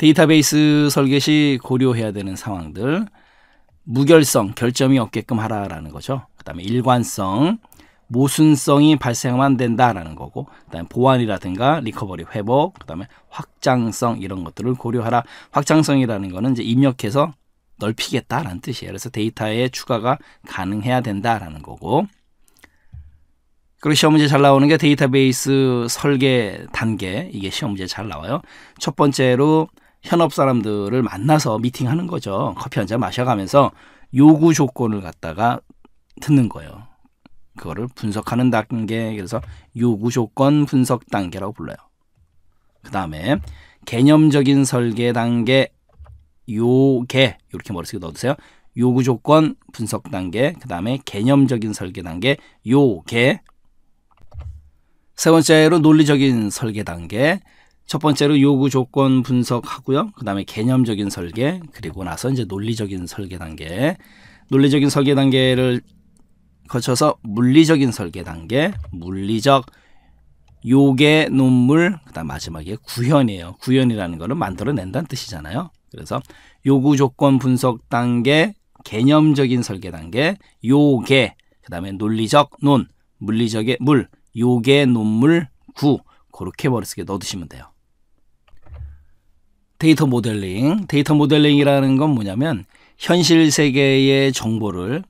데이터베이스 설계 시 고려해야 되는 상황들, 무결성, 결점이 없게끔 하라라는 거죠. 그 다음에 일관성, 모순성이 발생하면 된다라는 거고, 그 다음에 보안이라든가 리커버리 회복, 그 다음에 확장성 이런 것들을 고려하라. 확장성이라는 거는 이제 입력해서 넓히겠다라는 뜻이에요. 그래서 데이터의 추가가 가능해야 된다라는 거고, 그리고 시험 문제 잘 나오는 게 데이터베이스 설계 단계 이게 시험 문제 잘 나와요. 첫 번째로 현업 사람들을 만나서 미팅하는 거죠. 커피 한잔 마셔가면서 요구 조건을 갖다가 듣는 거예요. 그거를 분석하는 단계, 그래서 요구 조건 분석 단계라고 불러요. 그 다음에 개념적인 설계 단계, 요게, 이렇게 머릿속에 넣어두세요. 요구 조건 분석 단계, 그 다음에 개념적인 설계 단계, 요게. 세 번째로 논리적인 설계 단계, 첫 번째로 요구 조건 분석하고요. 그다음에 개념적인 설계 그리고 나서 이제 논리적인 설계 단계. 논리적인 설계 단계를 거쳐서 물리적인 설계 단계, 물리적 요괴 논물 그다음 마지막에 구현이에요. 구현이라는 거를 만들어낸다는 뜻이잖아요. 그래서 요구 조건 분석 단계, 개념적인 설계 단계, 요괴, 그다음에 논리적 논, 물리적의 물, 요괴 논물 구 그렇게 머릿속에 넣어두시면 돼요. 데이터 모델링. 데이터 모델링이라는 건 뭐냐면 현실 세계의 정보를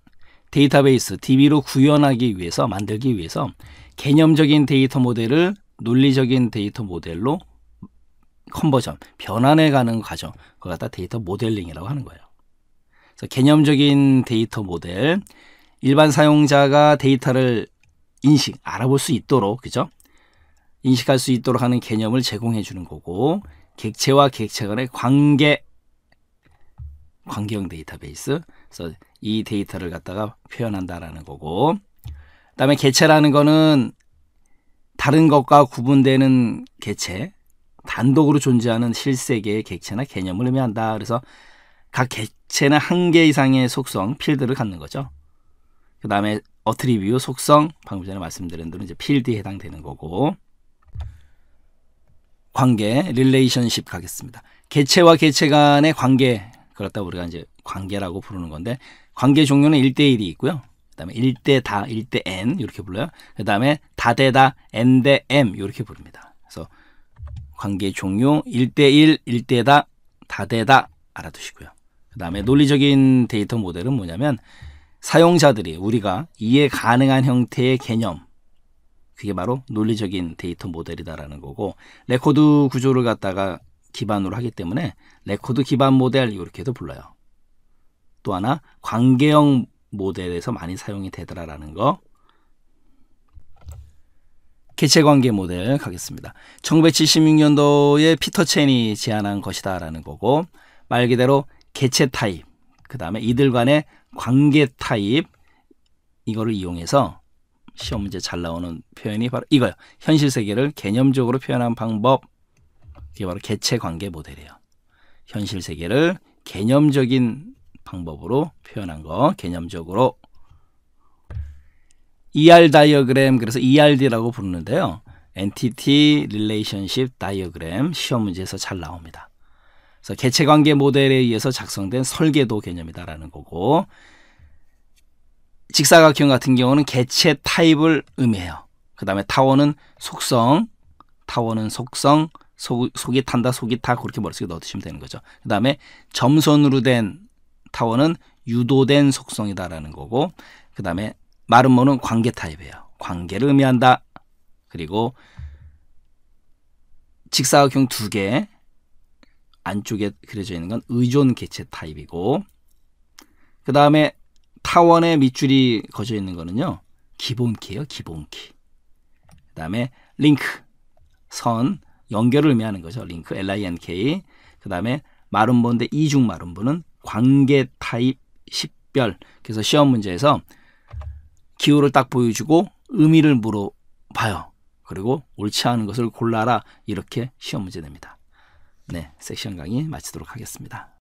데이터베이스 DB로 구현하기 위해서 만들기 위해서 개념적인 데이터 모델을 논리적인 데이터 모델로 컨버전, 변환해 가는 과정. 그걸 갖다 데이터 모델링이라고 하는 거예요. 그래서 개념적인 데이터 모델 일반 사용자가 데이터를 인식, 알아볼 수 있도록 그죠? 인식할 수 있도록 하는 개념을 제공해 주는 거고 객체와 객체 간의 관계 관계형 데이터베이스 그래서 이 데이터를 갖다가 표현한다라는 거고 그다음에 개체라는 거는 다른 것과 구분되는 개체 단독으로 존재하는 실세계의 객체나 개념을 의미한다. 그래서 각 개체는 한 개 이상의 속성 필드를 갖는 거죠. 그 다음에 어트리뷰 속성 방금 전에 말씀드린 대로 이제 필드에 해당되는 거고 관계, 릴레이션십 가겠습니다. 개체와 개체 간의 관계, 그렇다 고 우리가 이제 관계라고 부르는 건데, 관계 종류는 1대1이 있고요. 그 다음에 1대 다, 1대 n 이렇게 불러요. 그 다음에 다대다, n 대 m 이렇게 부릅니다. 그래서 관계 종류 1대1, 1대다, 다대다 알아두시고요. 그 다음에 논리적인 데이터 모델은 뭐냐면 사용자들이 우리가 이해 가능한 형태의 개념, 그게 바로 논리적인 데이터 모델이다라는 거고 레코드 구조를 갖다가 기반으로 하기 때문에 레코드 기반 모델 이렇게도 불러요. 또 하나 관계형 모델에서 많이 사용이 되더라라는 거. 개체 관계 모델 가겠습니다. 1976년도에 피터 체인이 제안한 것이다라는 거고 말 그대로 개체 타입, 그 다음에 이들 간의 관계 타입 이거를 이용해서 시험 문제 잘 나오는 표현이 바로 이거예요. 현실 세계를 개념적으로 표현한 방법. 이게 바로 개체 관계 모델이에요. 현실 세계를 개념적인 방법으로 표현한 거, 개념적으로. ER 다이어그램, 그래서 ERD라고 부르는데요. Entity Relationship Diagram 시험 문제에서 잘 나옵니다. 그래서 개체 관계 모델에 의해서 작성된 설계도 개념이다라는 거고, 직사각형 같은 경우는 개체 타입을 의미해요. 그 다음에 타원은 속성, 타원은 속성, 속, 속이 탄다, 속이 타 그렇게 머릿속에 넣어두시면 되는 거죠. 그 다음에 점선으로 된 타원은 유도된 속성이다라는 거고 그 다음에 마름모는 관계 타입이에요. 관계를 의미한다. 그리고 직사각형 두 개 안쪽에 그려져 있는 건 의존 개체 타입이고 그 다음에 타원에 밑줄이 거져 있는 거는요. 기본키예요. 기본키. 그다음에 링크 선 연결을 의미하는 거죠. 링크 LINK. 그다음에 마름본데 이중 마름본은 관계 타입 1별 그래서 시험 문제에서 기호를 딱 보여주고 의미를 물어봐요. 그리고 옳지 않은 것을 골라라. 이렇게 시험 문제 됩니다. 네, 섹션 강의 마치도록 하겠습니다.